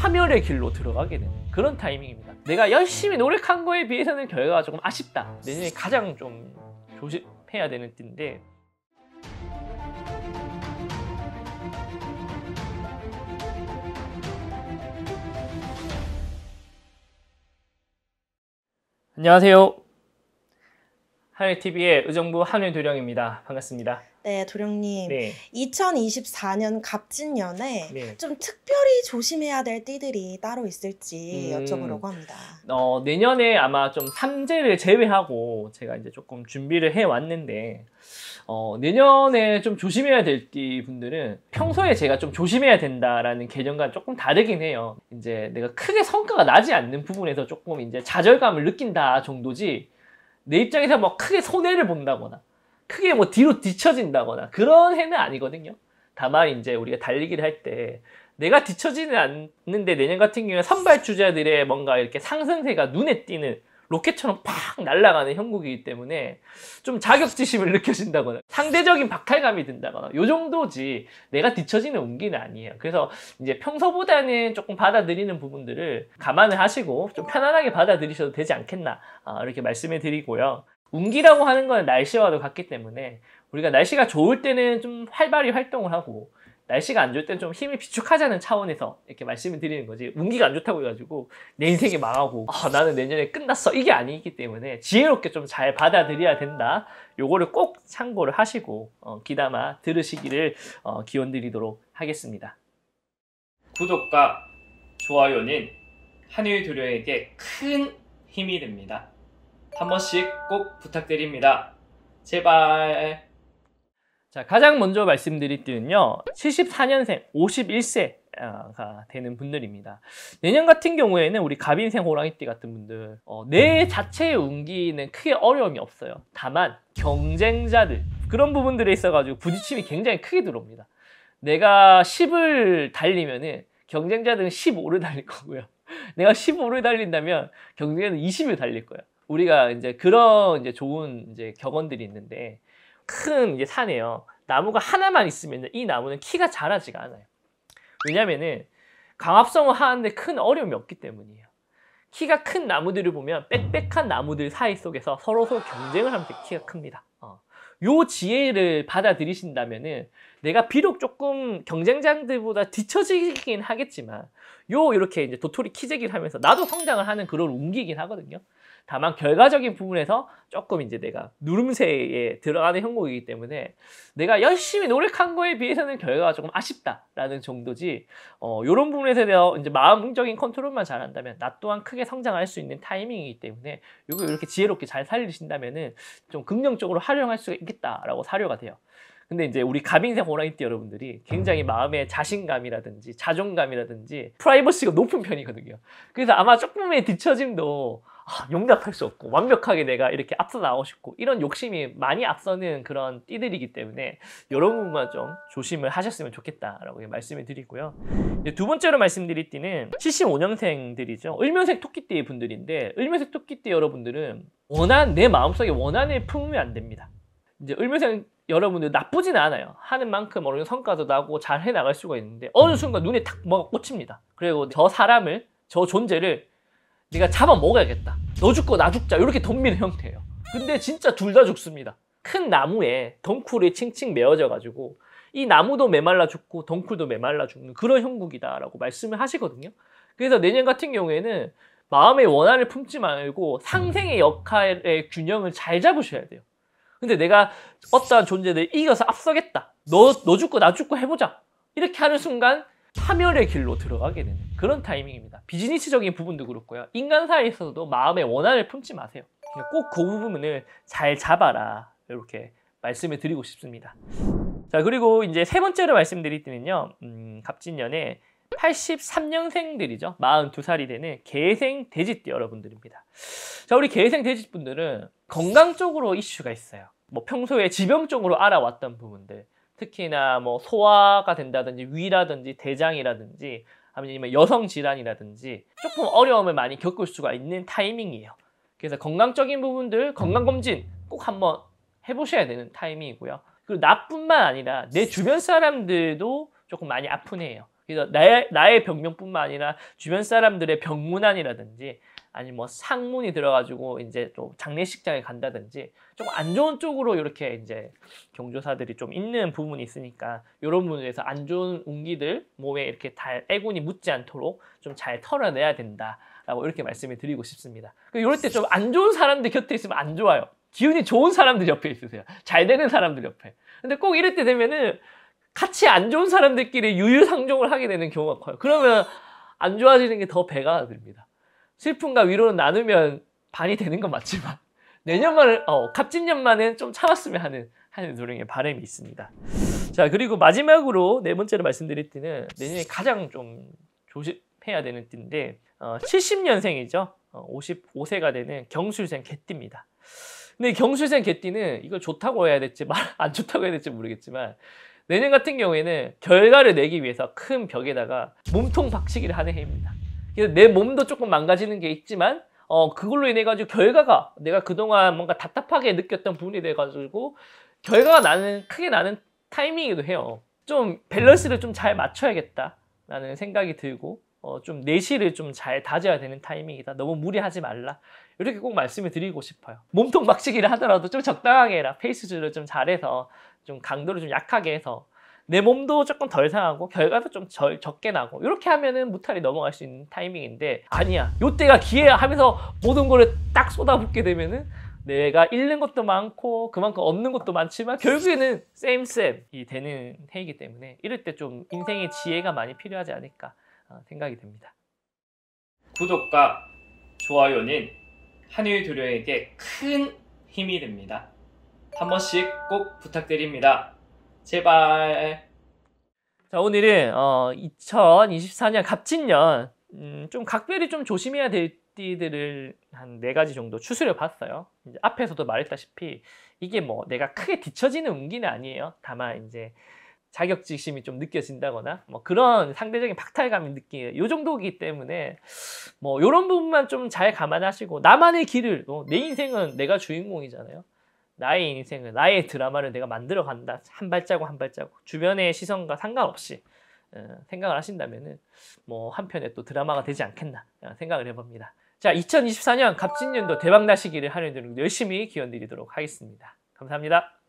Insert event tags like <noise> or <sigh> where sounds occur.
파멸의 길로 들어가게 되는 그런 타이밍입니다. 내가 열심히 노력한 거에 비해서는 결과가 조금 아쉽다. 내년에 가장 좀 조심해야 되는 띠인데 안녕하세요. 한일 TV의 의정부 한일 도령입니다. 반갑습니다. 네, 도령님. 네. 2024년 갑진년에 네. 좀 특별히 조심해야 될 띠들이 따로 있을지 음, 여쭤보려고 합니다. 어, 내년에 아마 좀 삼재를 제외하고 제가 이제 조금 준비를 해 왔는데 어, 내년에 좀 조심해야 될 띠 분들은 평소에 제가 좀 조심해야 된다라는 개념과 조금 다르긴 해요. 이제 내가 크게 성과가 나지 않는 부분에서 조금 이제 좌절감을 느낀다 정도지 내 입장에서 뭐 크게 손해를 본다거나 크게 뭐 뒤로 뒤쳐진다거나 그런 해는 아니거든요. 다만 이제 우리가 달리기를 할 때 내가 뒤처지는 않는데 내년 같은 경우에 선발 주자들의 뭔가 이렇게 상승세가 눈에 띄는 로켓처럼 팍 날아가는 형국이기 때문에 좀 자격지심을 <laughs> 느껴진다거나 상대적인 박탈감이 든다거나 요 정도지 내가 뒤처지는 운기는 아니에요. 그래서 이제 평소보다는 조금 받아들이는 부분들을 감안을 하시고 좀 편안하게 받아들이셔도 되지 않겠나 아, 이렇게 말씀을 드리고요. 운기라고 하는 건 날씨와도 같기 때문에 우리가 날씨가 좋을 때는 좀 활발히 활동을 하고 날씨가 안 좋을 땐 좀 힘이 비축하자는 차원에서 이렇게 말씀을 드리는 거지 운기가 안 좋다고 해가지고 내 인생이 망하고 아, 아 나는 내년에 끝났어 이게 아니기 때문에 지혜롭게 좀 잘 받아들여야 된다 요거를 꼭 참고를 하시고 어, 귀담아 들으시기를 어, 기원드리도록 하겠습니다 구독과 좋아요는 한일 두려에게 큰 힘이 됩니다 한 번씩 꼭 부탁드립니다 제발 자, 가장 먼저 말씀드릴 때는요. 74년생, 51세 아, 가 되는 분들입니다. 내년 같은 경우에는 우리 갑인생 호랑이띠 같은 분들 어, 내 자체의 운기는 크게 어려움이 없어요. 다만 경쟁자들 그런 부분들에 있어가지고 부딪힘이 굉장히 크게 들어옵니다. 내가 10을 달리면은 경쟁자들은 15를 달릴 거고요. <laughs> 내가 15를 달린다면 경쟁자는 20을 달릴 거예요. 우리가 이제 그런 이제 좋은 이제 격언들이 있는데 큰 이게 산이에요. 나무가 하나만 있으면 이 나무는 키가 자라지가 않아요. 왜냐면은 강합성을 하는데 큰 어려움이 없기 때문이에요. 키가 큰 나무들을 보면 빽빽한 나무들 사이 속에서 서로 서로 경쟁을 하면서 키가 큽니다. 어. 요 지혜를 받아들이신다면은 내가 비록 조금 경쟁자들보다 뒤처지긴 하겠지만 요 이렇게 이제 도토리 키재기를 하면서 나도 성장을 하는 그런 운기긴 하거든요. 다만 결과적인 부분에서 조금 이제 내가 누름새에 들어가는 형국이기 때문에 내가 열심히 노력한 거에 비해서는 결과가 조금 아쉽다라는 정도지 어, 이런 부분에 대해 서 이제 마음적인 컨트롤만 잘한다면 나 또한 크게 성장할 수 있는 타이밍이기 때문에 요걸 이렇게 지혜롭게 잘 살리신다면은 좀 긍정적으로 활용할 수가 있겠다라고 사료가 돼요. 근데 이제 우리 가빙생 호랑이띠 여러분들이 굉장히 마음의 자신감이라든지 자존감이라든지 프라이버시가 높은 편이거든요. 그래서 아마 조금의 뒤처짐도 아, 용납할 수 없고 완벽하게 내가 이렇게 앞서 나오고 싶고 이런 욕심이 많이 앞서는 그런 띠들이기 때문에 여러분만 좀 조심을 하셨으면 좋겠다라고 말씀을 드리고요. 두 번째로 말씀드릴 띠는 75년생들이죠. 을면색 토끼띠 분들인데 을면색 토끼띠 여러분들은 원한 내 마음속에 원한을 품으면 안 됩니다. 이제 을면생 여러분들 나쁘진 않아요. 하는 만큼 어느 정도 성과도 나고 잘 해나갈 수가 있는데 어느 순간 눈에 탁 뭐가 꽂힙니다. 그리고 저 사람을, 저 존재를 네가 잡아먹어야겠다. 너 죽고 나 죽자 이렇게 덤비는 형태예요. 근데 진짜 둘 다 죽습니다. 큰 나무에 덩쿨이 칭칭 메어져 가지고 이 나무도 메말라 죽고 덩쿨도 메말라 죽는 그런 형국이다라고 말씀을 하시거든요. 그래서 내년 같은 경우에는 마음의 원한을 품지 말고 상생의 역할의 균형을 잘 잡으셔야 돼요. 근데 내가 어떠한 존재를 이겨서 앞서겠다. 너, 너 죽고 나 죽고 해보자. 이렇게 하는 순간 파멸의 길로 들어가게 되는 그런 타이밍입니다. 비즈니스적인 부분도 그렇고요. 인간 사이에서도 마음의 원한을 품지 마세요. 그러니까 꼭그 부분을 잘 잡아라. 이렇게 말씀을 드리고 싶습니다. 자, 그리고 이제 세 번째로 말씀드릴 때는요, 음, 갑진년에 83년생들이죠. 42살이 되는 개생 돼지띠 여러분들입니다. 자, 우리 개생 돼지분들은 건강 쪽으로 이슈가 있어요. 뭐 평소에 지병 쪽으로 알아왔던 부분들 특히나 뭐 소화가 된다든지 위라든지 대장이라든지 아니면 뭐 여성 질환이라든지 조금 어려움을 많이 겪을 수가 있는 타이밍이에요. 그래서 건강적인 부분들 건강검진 꼭 한번 해보셔야 되는 타이밍이고요. 그리고 나뿐만 아니라 내 주변 사람들도 조금 많이 아픈 해요. 그래서 나의, 나의 병명뿐만 아니라 주변 사람들의 병문안이라든지 아니 뭐 상문이 들어가지고 이제 또 장례식장에 간다든지 좀 안 좋은 쪽으로 이렇게 이제 경조사들이 좀 있는 부분이 있으니까 이런 부분에서 안 좋은 운기들 몸에 이렇게 달 애군이 묻지 않도록 좀 잘 털어내야 된다라고 이렇게 말씀을 드리고 싶습니다. 이럴 그 때좀 안 좋은 사람들 곁에 있으면 안 좋아요. 기운이 좋은 사람들 옆에 있으세요. 잘 되는 사람들 옆에. 근데 꼭 이럴 때 되면은 같이 안 좋은 사람들끼리 유유상종을 하게 되는 경우가 커요. 그러면 안 좋아지는 게 더 배가 됩니다. 슬픔과 위로는 나누면 반이 되는 건 맞지만 <laughs> 내년만을 어, 갑진년만은 좀 참았으면 하는 하는 노령의 바람이 있습니다. 자 그리고 마지막으로 네 번째로 말씀드릴 때는 내년에 가장 좀 조심해야 되는 때인데 어, 70년생이죠. 어, 55세가 되는 경술생 개띠입니다. 근데 경술생 개띠는 이걸 좋다고 해야 될지 말 안 좋다고 해야 될지 모르겠지만 내년 같은 경우에는 결과를 내기 위해서 큰 벽에다가 몸통 박치기를 하는 해입니다. 그래서 내 몸도 조금 망가지는 게 있지만 어 그걸로 인해 가지고 결과가 내가 그동안 뭔가 답답하게 느꼈던 부분이 돼 가지고 결과가 나는 크게 나는 타이밍이기도 해요. 좀 밸런스를 좀 잘 맞춰야겠다라는 생각이 들고 어, 좀 내실을 좀 잘 다져야 되는 타이밍이다. 너무 무리하지 말라. 이렇게 꼭 말씀을 드리고 싶어요. 몸통 막치기를 하더라도 좀 적당하게 해라. 페이스 줄을 좀 잘해서 좀 강도를 좀 약하게 해서 내 몸도 조금 덜 상하고 결과도 좀 절, 적게 나고 이렇게 하면은 무탈이 넘어갈 수 있는 타이밍인데 아니야. 요때가 기회야 하면서 모든 거를 딱 쏟아붓게 되면은 내가 잃는 것도 많고 그만큼 얻는 것도 많지만 결국에는 쌤쌤이 되는 해이기 때문에 이럴 때 좀 인생의 지혜가 많이 필요하지 않을까 아, 생각이 됩니다 구독과 좋아요는 한일 두려에게 큰 힘이 됩니다. 한 번씩 꼭 부탁드립니다. 제발. 자, 오늘은 어, 2024년 갑진년 음, 좀 각별히 좀 조심해야 될 띠들을 한 네 가지 정도 추스려 봤어요. 앞에서도 말했다시피 이게 뭐 내가 크게 뒤처지는 운기는 아니에요. 다만 이제 자격지심이 좀 느껴진다거나 뭐 그런 상대적인 박탈감이 느끼는 요 정도기 이 때문에 뭐 요런 부분만 좀 잘 감안하시고 나만의 길을 뭐 내 인생은 내가 주인공이잖아요. 나의 인생은 나의 드라마를 내가 만들어 간다. 한 발자국 한 발자국 주변의 시선과 상관없이 어, 생각을 하신다면은 뭐 한편의 또 드라마가 되지 않겠나 생각을 해봅니다. 자, 2024년 갑진년도 대박 나시기를 하늘드로 열심히 기원드리도록 하겠습니다. 감사합니다.